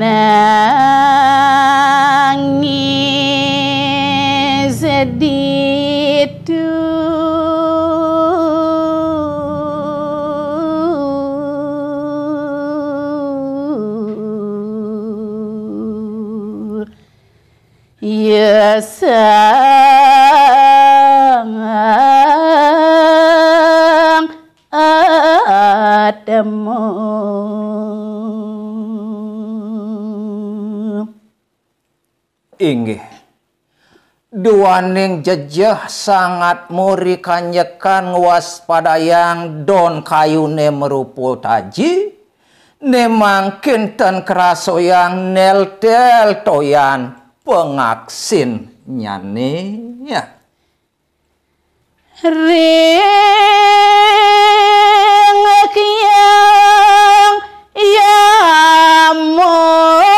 nangis sedih Yes, sir. maning jejeh sangat muri kanyekan pada yang don kayu ne meruput haji ne ten keraso yang nel del toyan pengaksin nyane ya ring yang ya mo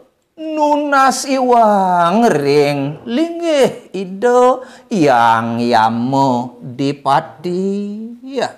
nunas iwang ring lingeh ido yang yamu dipati ya.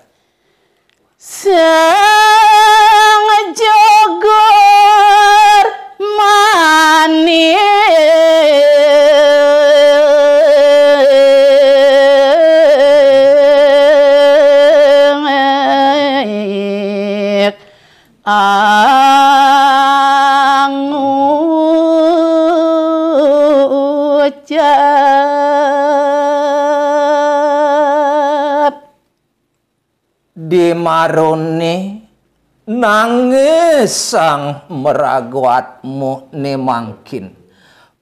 dimarone nangis sang meragwat mukne mangkin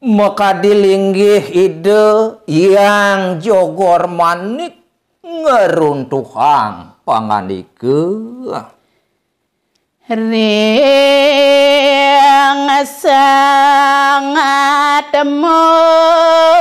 maka dilinggih ide yang jogor manik ngeruntuhang panganike ring sangat temuk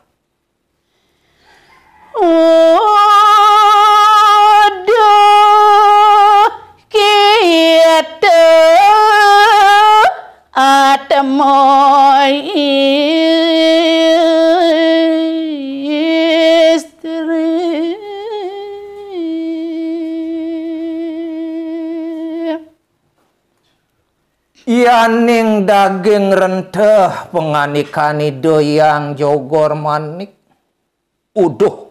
istri Yaning daging rendah penganikani yang jogor manik uduh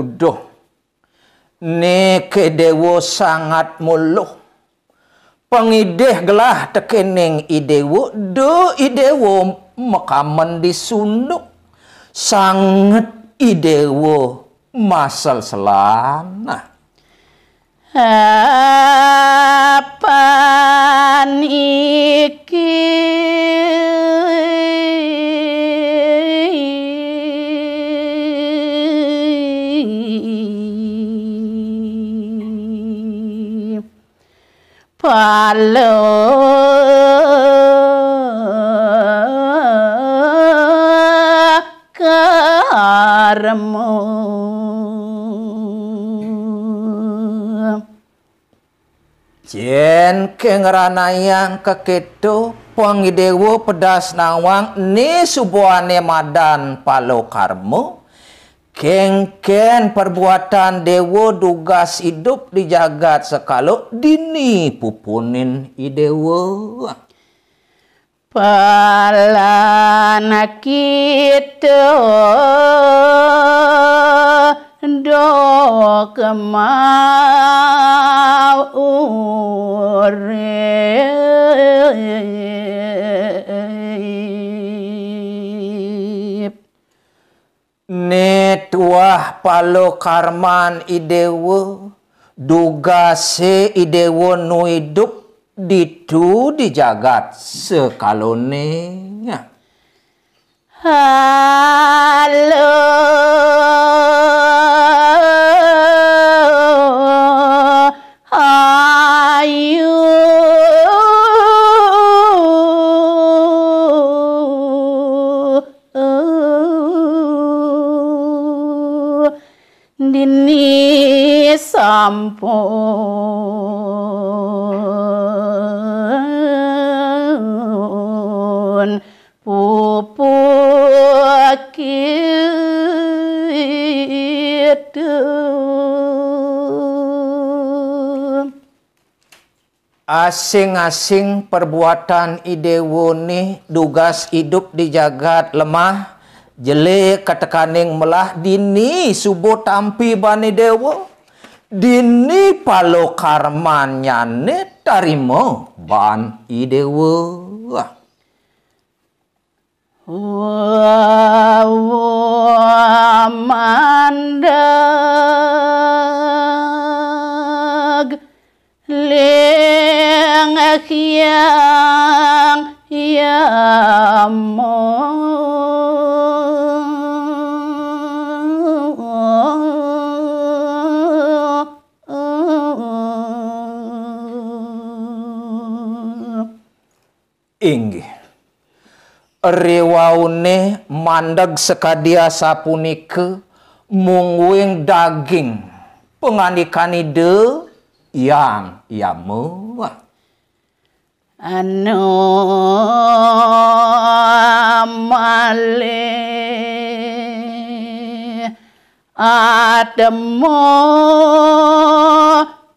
uduh ni kedewo sangat muluh pengideh gelah tekening idewo do idewo mekaman disunduk sangat idewo masal selana apa niki 팔로 Jen kengerana yang keketo pangidewo pedas nawang ni suboane madan palo karmo. Kengken perbuatan dewa dugas hidup di jagat sekalau dini pupunin i dewa. Palana kita do kemau urip. Ne tuah palo karman idewo duga se Idewo nu hidup ditu di jagat nya. halo Dini sampun pupu Asing-asing perbuatan ide wuni dugas hidup di jagat lemah jelek katakaning melah dini subuh tampi bani dewa dini palo karmanya ne tarimo ban idewa wah mandag leng ya yamon inggih riwaune mandeg sekadia sapunike mungwing daging pengandikan de yang ia mewah. anu amale ademo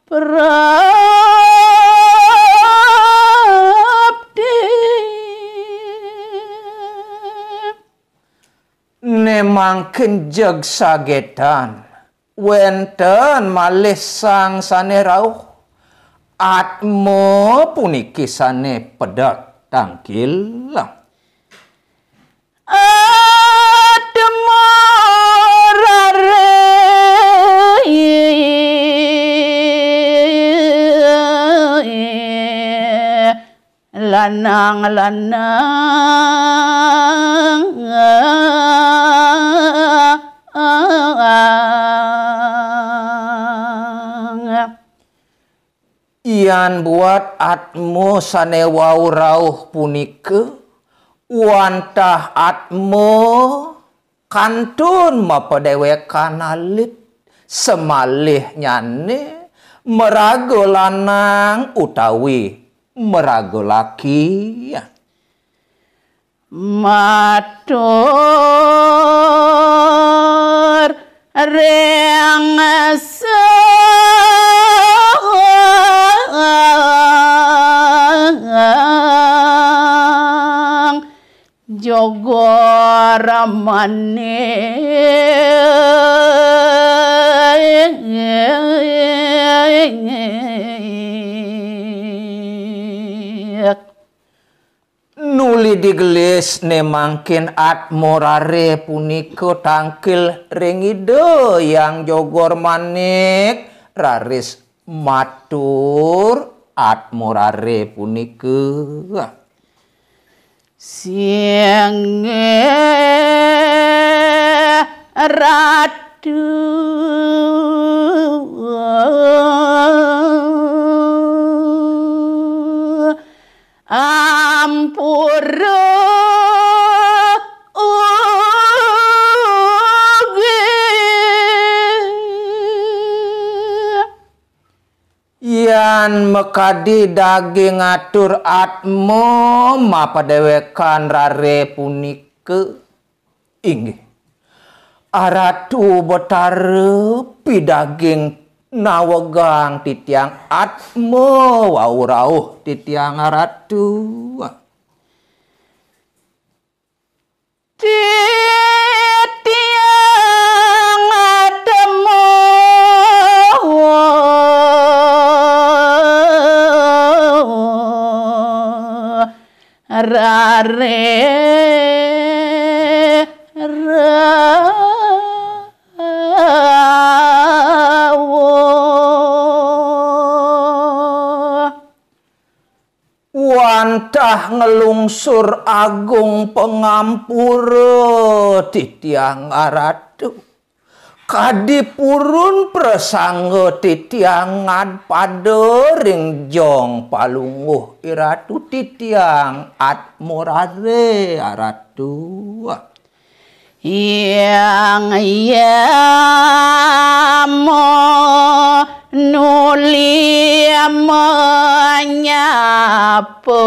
pra Nemang kenjeg sagetan. Wenten malis sang sane rauh. Atmo puniki sane pedak tangkil lah. Atmo rare. Lanang lanang. Dian buat atmu sanewau rauh punike wantah atmu kantun mapa dewe kanalit semalih nyane merago lanang utawi merago laki ya. matur reang ...jogor manik. nuli digelis nemangkin atmorare punika tangkil ringide yang jogor manik raris matur atmorare punika Siange ratu ampura Ngan mekadi daging ngatur atmo mapa dewekan rare punike inggi. Aratu betare daging nawegang titiang atmo waurauh titiang aratu. Tiang ra re ra rawo wantah ngelungsur agung pengampura titiang aratuk kadipurun presangge titiangan padering jong palungguh iratu titiang atmorare aratu. yang yamo nuli menyapu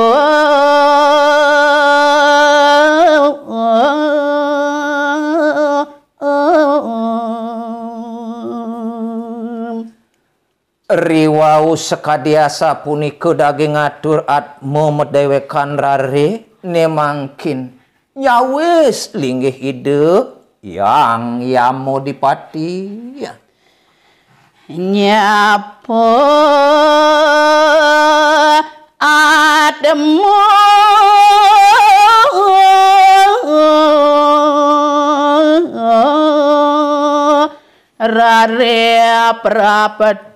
Riwau sekadiasa puni ke daging atur at memedewekan rare nemangkin. Ya wis linggih ide yang ya mau dipati ya. Nyapo ademu rare prapet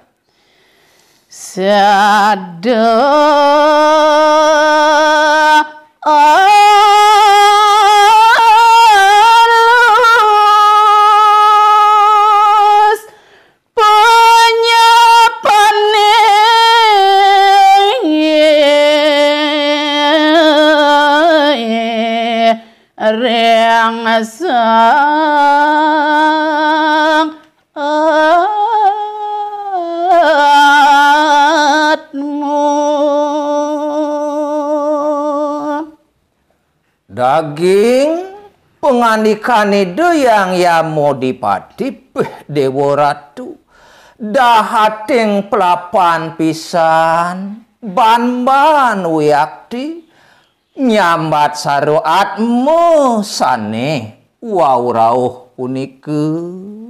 Sadah. Oh. daging itu yang ya mau modipati dewa ratu dahating pelapan pisan ban-ban wiyakti nyambat saro atmo sane rauh punike